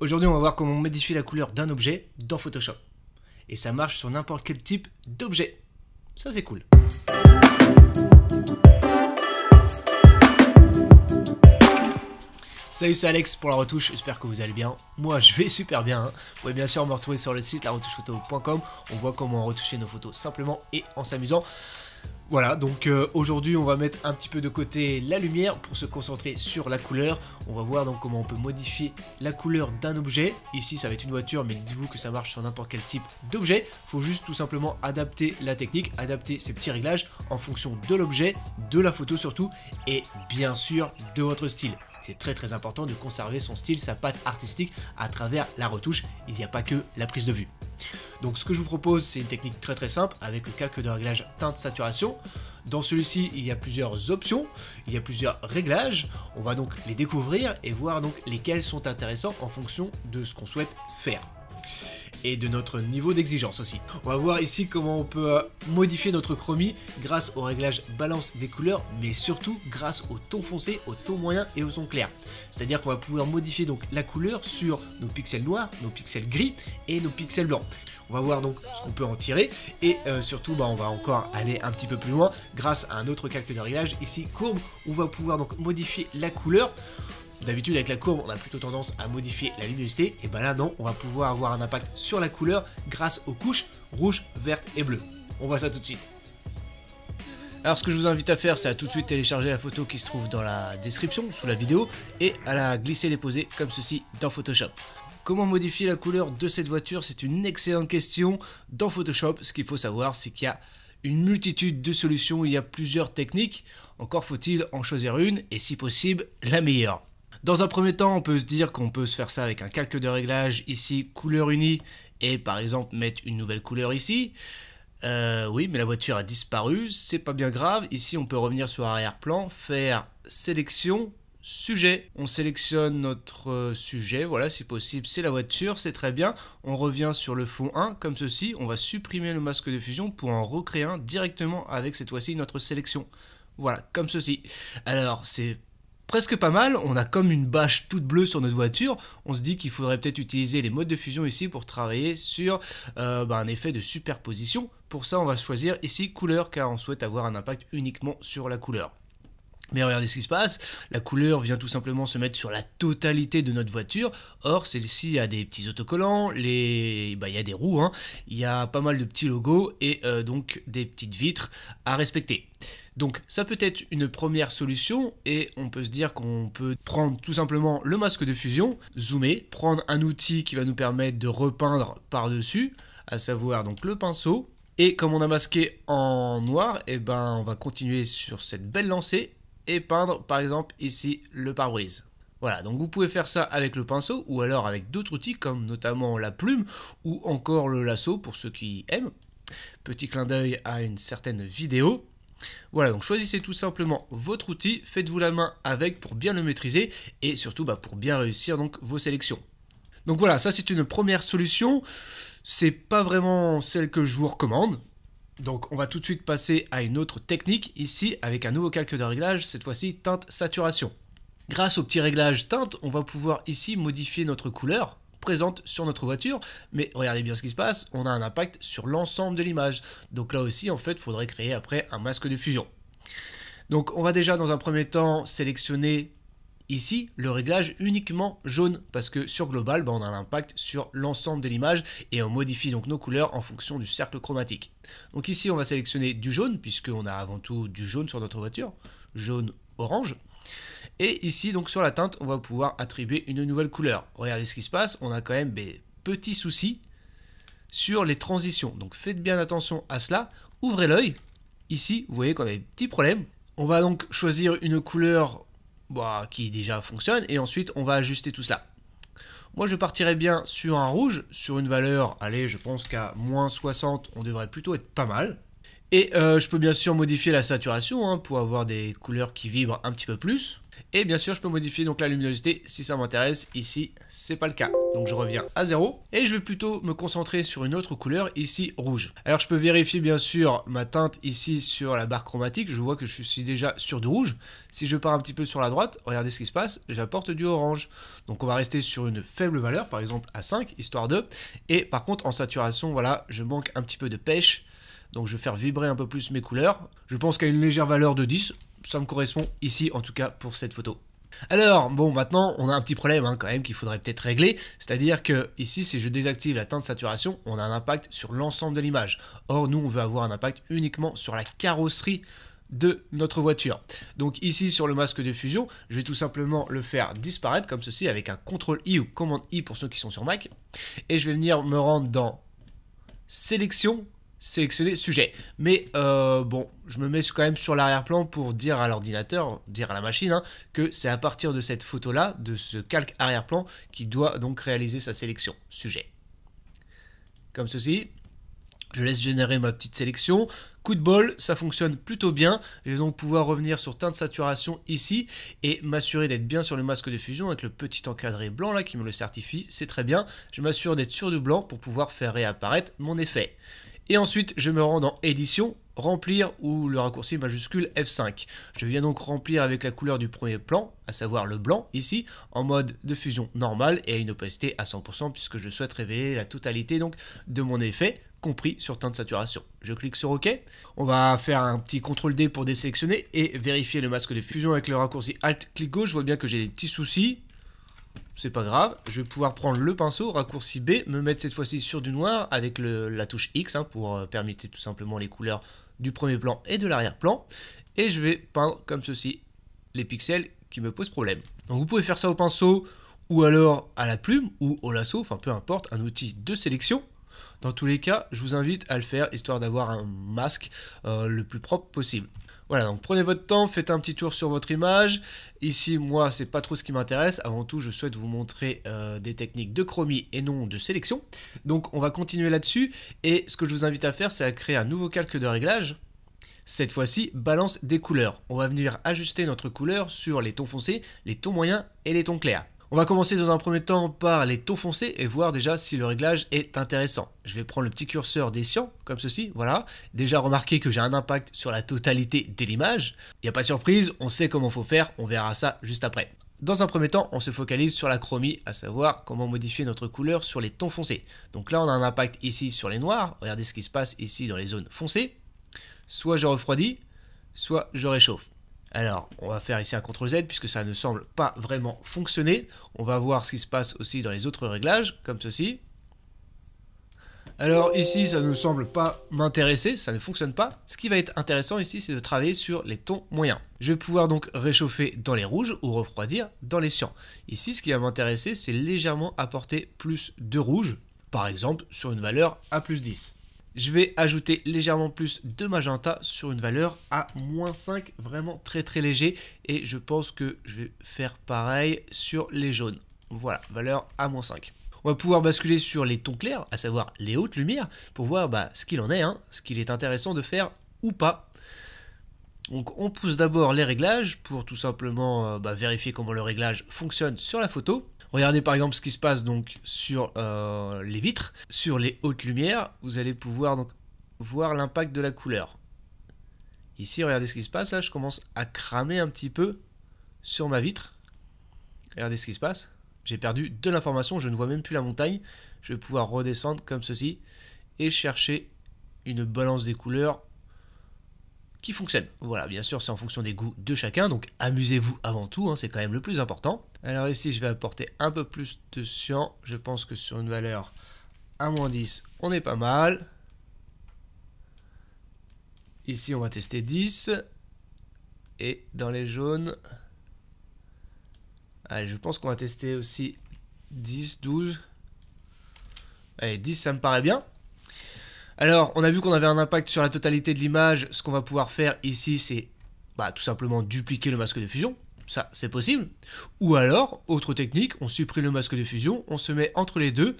Aujourd'hui, on va voir comment modifier la couleur d'un objet dans Photoshop. Et ça marche sur n'importe quel type d'objet. Ça, c'est cool. Salut, c'est Alex pour la retouche, j'espère que vous allez bien. Moi, je vais super bien. Hein. Vous pouvez bien sûr me retrouver sur le site laretouchephoto.com. On voit comment retoucher nos photos simplement et en s'amusant. Voilà, donc euh, aujourd'hui on va mettre un petit peu de côté la lumière pour se concentrer sur la couleur. On va voir donc comment on peut modifier la couleur d'un objet. Ici ça va être une voiture, mais dites-vous que ça marche sur n'importe quel type d'objet. Faut juste tout simplement adapter la technique, adapter ces petits réglages en fonction de l'objet, de la photo surtout, et bien sûr de votre style. C'est très très important de conserver son style, sa patte artistique à travers la retouche. Il n'y a pas que la prise de vue. Donc ce que je vous propose, c'est une technique très très simple avec le calque de réglage teinte saturation. Dans celui-ci, il y a plusieurs options, il y a plusieurs réglages. On va donc les découvrir et voir donc lesquels sont intéressants en fonction de ce qu'on souhaite faire et de notre niveau d'exigence aussi. On va voir ici comment on peut euh, modifier notre chromie grâce au réglage balance des couleurs, mais surtout grâce au ton foncé, au ton moyen et au ton clair. C'est-à-dire qu'on va pouvoir modifier donc la couleur sur nos pixels noirs, nos pixels gris et nos pixels blancs. On va voir donc ce qu'on peut en tirer et euh, surtout bah, on va encore aller un petit peu plus loin grâce à un autre calque de réglage ici courbe. On va pouvoir donc modifier la couleur D'habitude avec la courbe on a plutôt tendance à modifier la luminosité, et ben là non, on va pouvoir avoir un impact sur la couleur grâce aux couches rouge, verte et bleue. On voit ça tout de suite. Alors ce que je vous invite à faire c'est à tout de suite télécharger la photo qui se trouve dans la description sous la vidéo et à la glisser déposer comme ceci dans Photoshop. Comment modifier la couleur de cette voiture C'est une excellente question. Dans Photoshop, ce qu'il faut savoir, c'est qu'il y a une multitude de solutions, il y a plusieurs techniques. Encore faut-il en choisir une et si possible la meilleure. Dans un premier temps, on peut se dire qu'on peut se faire ça avec un calque de réglage ici, couleur unie, et par exemple mettre une nouvelle couleur ici. Euh, oui, mais la voiture a disparu, c'est pas bien grave. Ici, on peut revenir sur arrière-plan, faire sélection, sujet. On sélectionne notre sujet, voilà, si possible, c'est la voiture, c'est très bien. On revient sur le fond 1, comme ceci. On va supprimer le masque de fusion pour en recréer un directement avec cette fois-ci notre sélection. Voilà, comme ceci. Alors, c'est presque pas mal. On a comme une bâche toute bleue sur notre voiture. On se dit qu'il faudrait peut-être utiliser les modes de fusion ici pour travailler sur euh, bah, un effet de superposition. Pour ça, on va choisir ici couleur car on souhaite avoir un impact uniquement sur la couleur. Mais regardez ce qui se passe, la couleur vient tout simplement se mettre sur la totalité de notre voiture, or celle-ci a des petits autocollants, bah, il y a des roues, hein. il y a pas mal de petits logos et euh, donc des petites vitres à respecter. Donc ça peut être une première solution et on peut se dire qu'on peut prendre tout simplement le masque de fusion, zoomer, prendre un outil qui va nous permettre de repeindre par-dessus, à savoir donc le pinceau, et comme on a masqué en noir, eh ben on va continuer sur cette belle lancée et peindre par exemple ici le pare-brise. Voilà, donc vous pouvez faire ça avec le pinceau ou alors avec d'autres outils comme notamment la plume ou encore le lasso pour ceux qui aiment. Petit clin d'œil à une certaine vidéo. Voilà, donc choisissez tout simplement votre outil, faites-vous la main avec pour bien le maîtriser et surtout bah, pour bien réussir donc vos sélections. Donc voilà, ça c'est une première solution. C'est pas vraiment celle que je vous recommande, donc on va tout de suite passer à une autre technique, ici avec un nouveau calque de réglage, cette fois-ci teinte saturation. Grâce au petit réglage teinte, on va pouvoir ici modifier notre couleur présente sur notre voiture, mais regardez bien ce qui se passe, on a un impact sur l'ensemble de l'image. Donc là aussi en fait, il faudrait créer après un masque de fusion. Donc on va déjà dans un premier temps sélectionner Ici, le réglage uniquement jaune, parce que sur global, bah, on a un impact sur l'ensemble de l'image et on modifie donc nos couleurs en fonction du cercle chromatique. Donc ici, on va sélectionner du jaune, puisqu'on a avant tout du jaune sur notre voiture, jaune-orange. Et ici, donc sur la teinte, on va pouvoir attribuer une nouvelle couleur. Regardez ce qui se passe, on a quand même des petits soucis sur les transitions. Donc faites bien attention à cela, ouvrez l'œil. Ici, vous voyez qu'on a des petits problèmes. On va donc choisir une couleur bah, qui déjà fonctionne, et ensuite on va ajuster tout cela. Moi je partirais bien sur un rouge, sur une valeur, allez je pense qu'à moins 60 on devrait plutôt être pas mal, et euh, je peux bien sûr modifier la saturation hein, pour avoir des couleurs qui vibrent un petit peu plus. Et bien sûr, je peux modifier donc la luminosité si ça m'intéresse. Ici, c'est pas le cas. Donc je reviens à 0 et je vais plutôt me concentrer sur une autre couleur, ici rouge. Alors je peux vérifier bien sûr ma teinte ici sur la barre chromatique. Je vois que je suis déjà sur du rouge. Si je pars un petit peu sur la droite, regardez ce qui se passe, j'apporte du orange. Donc on va rester sur une faible valeur, par exemple à 5, histoire de. Et par contre en saturation, voilà, je manque un petit peu de pêche. Donc je vais faire vibrer un peu plus mes couleurs. Je pense qu'à une légère valeur de 10, ça me correspond ici en tout cas pour cette photo. Alors, bon, maintenant, on a un petit problème hein, quand même qu'il faudrait peut-être régler, c'est-à-dire que ici, si je désactive la teinte saturation, on a un impact sur l'ensemble de l'image. Or, nous, on veut avoir un impact uniquement sur la carrosserie de notre voiture. Donc ici sur le masque de fusion, je vais tout simplement le faire disparaître comme ceci avec un CTRL I ou commande I pour ceux qui sont sur Mac. Et je vais venir me rendre dans sélection, sélectionner sujet. Mais euh, bon, je me mets quand même sur l'arrière-plan pour dire à l'ordinateur, dire à la machine, hein, que c'est à partir de cette photo-là, de ce calque arrière-plan, qu'il doit donc réaliser sa sélection sujet. Comme ceci. Je laisse générer ma petite sélection. Coup de bol, ça fonctionne plutôt bien. Je vais donc pouvoir revenir sur teinte de saturation ici et m'assurer d'être bien sur le masque de fusion avec le petit encadré blanc là qui me le certifie. C'est très bien. Je m'assure d'être sur du blanc pour pouvoir faire réapparaître mon effet. Et ensuite, je me rends dans édition, remplir ou le raccourci majuscule F5. Je viens donc remplir avec la couleur du premier plan, à savoir le blanc ici, en mode de fusion normal et à une opacité à 100% puisque je souhaite révéler la totalité donc de mon effet compris sur teinte, de saturation. Je clique sur OK. On va faire un petit CTRL D pour désélectionner et vérifier le masque de fusion avec le raccourci Alt clic gauche. Je vois bien que j'ai des petits soucis c'est pas grave, je vais pouvoir prendre le pinceau, raccourci B, me mettre cette fois-ci sur du noir avec la touche X hein, pour euh, permettre tout simplement les couleurs du premier plan et de l'arrière-plan. Et je vais peindre comme ceci les pixels qui me posent problème. Donc vous pouvez faire ça au pinceau ou alors à la plume ou au lasso, enfin peu importe, un outil de sélection. Dans tous les cas, je vous invite à le faire histoire d'avoir un masque euh, le plus propre possible. Voilà, donc prenez votre temps, faites un petit tour sur votre image. Ici, moi, c'est pas trop ce qui m'intéresse. Avant tout, je souhaite vous montrer euh, des techniques de chromie et non de sélection. Donc, on va continuer là-dessus. Et ce que je vous invite à faire, c'est à créer un nouveau calque de réglage. Cette fois-ci, balance des couleurs. On va venir ajuster notre couleur sur les tons foncés, les tons moyens et les tons clairs. On va commencer dans un premier temps par les tons foncés et voir déjà si le réglage est intéressant. Je vais prendre le petit curseur des sciences, comme ceci, voilà. Déjà remarquez que j'ai un impact sur la totalité de l'image. Il n'y a pas de surprise, on sait comment faut faire, on verra ça juste après. Dans un premier temps, on se focalise sur la chromie, à savoir comment modifier notre couleur sur les tons foncés. Donc là, on a un impact ici sur les noirs. Regardez ce qui se passe ici dans les zones foncées. Soit je refroidis, soit je réchauffe. Alors, on va faire ici un CTRL-Z puisque ça ne semble pas vraiment fonctionner. On va voir ce qui se passe aussi dans les autres réglages, comme ceci. Alors ici, ça ne semble pas m'intéresser, ça ne fonctionne pas. Ce qui va être intéressant ici, c'est de travailler sur les tons moyens. Je vais pouvoir donc réchauffer dans les rouges ou refroidir dans les siens. Ici, ce qui va m'intéresser, c'est légèrement apporter plus de rouge, par exemple sur une valeur à plus 10 je vais ajouter légèrement plus de magenta sur une valeur à moins 5, vraiment très très léger. Et je pense que je vais faire pareil sur les jaunes. Voilà, valeur à moins 5. On va pouvoir basculer sur les tons clairs, à savoir les hautes lumières, pour voir bah, ce qu'il en est, hein, ce qu'il est intéressant de faire ou pas. Donc on pousse d'abord les réglages pour tout simplement euh, bah, vérifier comment le réglage fonctionne sur la photo. Regardez par exemple ce qui se passe donc sur euh, les vitres, sur les hautes lumières, vous allez pouvoir donc voir l'impact de la couleur. Ici, regardez ce qui se passe, là je commence à cramer un petit peu sur ma vitre. Regardez ce qui se passe. J'ai perdu de l'information, je ne vois même plus la montagne. Je vais pouvoir redescendre comme ceci et chercher une balance des couleurs qui fonctionne. Voilà, bien sûr, c'est en fonction des goûts de chacun, donc amusez-vous avant tout, hein, c'est quand même le plus important. Alors ici, je vais apporter un peu plus de science Je pense que sur une valeur 1 10, on est pas mal. Ici, on va tester 10. Et dans les jaunes, allez, je pense qu'on va tester aussi 10, 12. Allez, 10, ça me paraît bien. Alors, on a vu qu'on avait un impact sur la totalité de l'image. Ce qu'on va pouvoir faire ici, c'est bah, tout simplement dupliquer le masque de fusion. Ça, c'est possible. Ou alors, autre technique, on supprime le masque de fusion, on se met entre les deux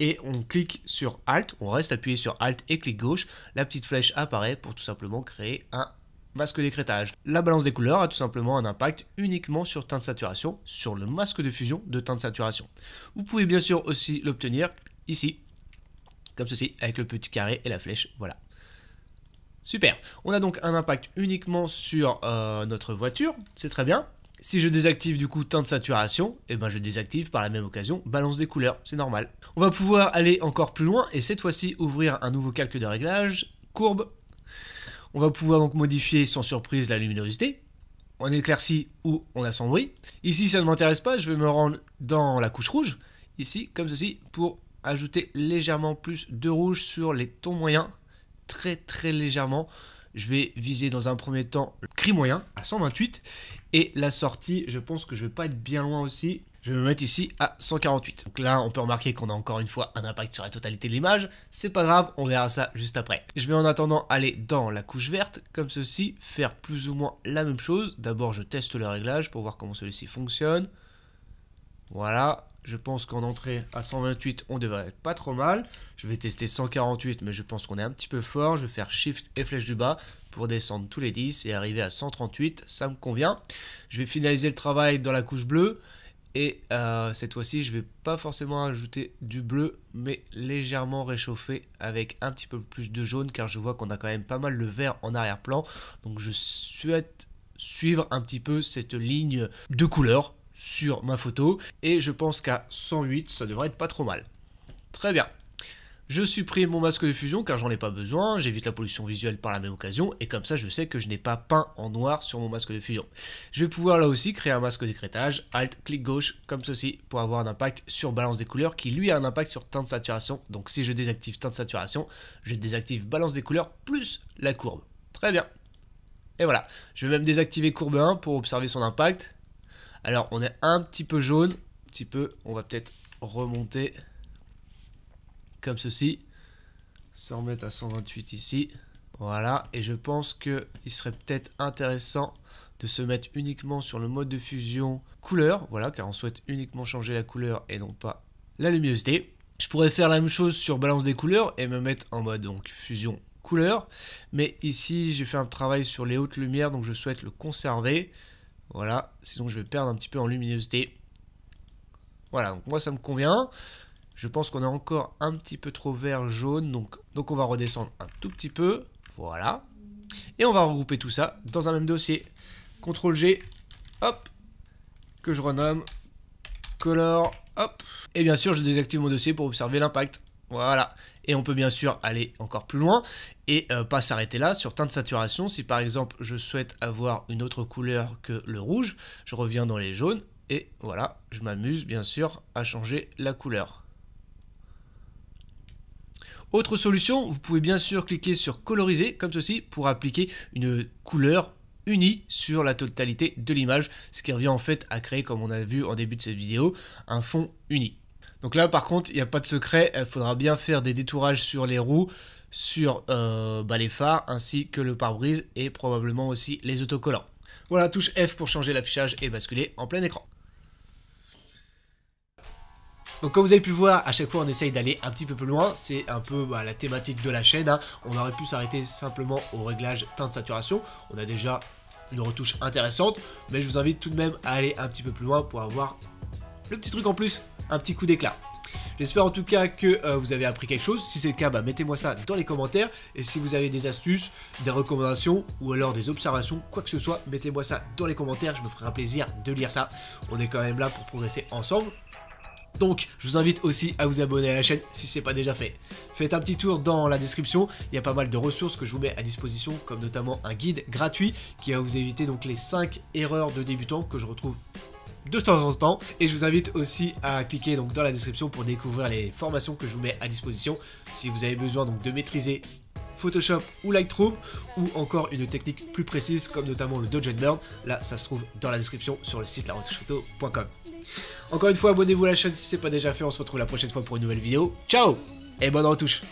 et on clique sur Alt. On reste appuyé sur Alt et clic gauche. La petite flèche apparaît pour tout simplement créer un masque d'écrétage. La balance des couleurs a tout simplement un impact uniquement sur teinte de saturation, sur le masque de fusion de teinte de saturation. Vous pouvez bien sûr aussi l'obtenir ici comme ceci, avec le petit carré et la flèche, voilà. Super, on a donc un impact uniquement sur euh, notre voiture, c'est très bien. Si je désactive du coup teinte saturation, et eh ben je désactive par la même occasion balance des couleurs, c'est normal. On va pouvoir aller encore plus loin et cette fois-ci ouvrir un nouveau calque de réglage, courbe. On va pouvoir donc modifier sans surprise la luminosité, on éclaircit ou on assombrit. Ici ça ne m'intéresse pas, je vais me rendre dans la couche rouge, ici comme ceci pour ajouter légèrement plus de rouge sur les tons moyens, très très légèrement. Je vais viser dans un premier temps le cri moyen à 128 et la sortie, je pense que je vais pas être bien loin aussi. Je vais me mettre ici à 148. Donc là, on peut remarquer qu'on a encore une fois un impact sur la totalité de l'image. C'est pas grave, on verra ça juste après. Je vais en attendant aller dans la couche verte, comme ceci, faire plus ou moins la même chose. D'abord, je teste le réglage pour voir comment celui-ci fonctionne. Voilà, je pense qu'en entrée à 128, on devrait être pas trop mal. Je vais tester 148, mais je pense qu'on est un petit peu fort. Je vais faire Shift et flèche du bas pour descendre tous les 10 et arriver à 138. Ça me convient. Je vais finaliser le travail dans la couche bleue. Et euh, cette fois-ci, je vais pas forcément ajouter du bleu, mais légèrement réchauffer avec un petit peu plus de jaune, car je vois qu'on a quand même pas mal de vert en arrière-plan. Donc je souhaite suivre un petit peu cette ligne de couleur sur ma photo. Et je pense qu'à 108, ça devrait être pas trop mal. Très bien. Je supprime mon masque de fusion car j'en ai pas besoin, j'évite la pollution visuelle par la même occasion et comme ça je sais que je n'ai pas peint en noir sur mon masque de fusion. Je vais pouvoir là aussi créer un masque d'écrétage, alt, clic gauche comme ceci pour avoir un impact sur balance des couleurs qui lui a un impact sur teinte saturation. Donc si je désactive teinte saturation, je désactive balance des couleurs plus la courbe. Très bien. Et voilà, je vais même désactiver courbe 1 pour observer son impact alors, on est un petit peu jaune, un petit peu. On va peut-être remonter comme ceci. Sans mettre à 128 ici. Voilà, et je pense que il serait peut-être intéressant de se mettre uniquement sur le mode de fusion couleur, voilà, car on souhaite uniquement changer la couleur et non pas la luminosité. Je pourrais faire la même chose sur balance des couleurs et me mettre en mode donc fusion couleur, mais ici j'ai fait un travail sur les hautes lumières, donc je souhaite le conserver. Voilà, sinon je vais perdre un petit peu en luminosité. Voilà, donc moi ça me convient. Je pense qu'on a encore un petit peu trop vert jaune, donc, donc on va redescendre un tout petit peu. Voilà. Et on va regrouper tout ça dans un même dossier. CTRL G, hop, que je renomme color, hop. Et bien sûr, je désactive mon dossier pour observer l'impact. Voilà. Et on peut bien sûr aller encore plus loin et euh, pas s'arrêter là sur teinte, de saturation. Si par exemple je souhaite avoir une autre couleur que le rouge, je reviens dans les jaunes et voilà, je m'amuse bien sûr à changer la couleur. Autre solution, vous pouvez bien sûr cliquer sur coloriser comme ceci pour appliquer une couleur unie sur la totalité de l'image, ce qui revient en fait à créer, comme on a vu en début de cette vidéo, un fond uni. Donc là, par contre, il n'y a pas de secret. Il euh, faudra bien faire des détourages sur les roues, sur euh, bah, les phares, ainsi que le pare-brise et probablement aussi les autocollants. Voilà, touche F pour changer l'affichage et basculer en plein écran. Donc comme vous avez pu voir, à chaque fois on essaye d'aller un petit peu plus loin, c'est un peu bah, la thématique de la chaîne, hein. on aurait pu s'arrêter simplement au réglage teinte saturation, on a déjà une retouche intéressante, mais je vous invite tout de même à aller un petit peu plus loin pour avoir le petit truc en plus un petit coup d'éclat. J'espère en tout cas que euh, vous avez appris quelque chose. Si c'est le cas, bah, mettez-moi ça dans les commentaires. Et si vous avez des astuces, des recommandations ou alors des observations, quoi que ce soit, mettez-moi ça dans les commentaires. Je me ferai un plaisir de lire ça. On est quand même là pour progresser ensemble. Donc, je vous invite aussi à vous abonner à la chaîne si ce n'est pas déjà fait. Faites un petit tour dans la description, il y a pas mal de ressources que je vous mets à disposition, comme notamment un guide gratuit qui va vous éviter donc les 5 erreurs de débutants que je retrouve de temps en temps. Et je vous invite aussi à cliquer donc dans la description pour découvrir les formations que je vous mets à disposition. Si vous avez besoin donc de maîtriser Photoshop ou Lightroom ou encore une technique plus précise comme notamment le Dodge and Burn. Là, ça se trouve dans la description sur le site laretouchephoto.com. Encore une fois, abonnez-vous à la chaîne si n'est pas déjà fait. On se retrouve la prochaine fois pour une nouvelle vidéo. Ciao et bonne retouche.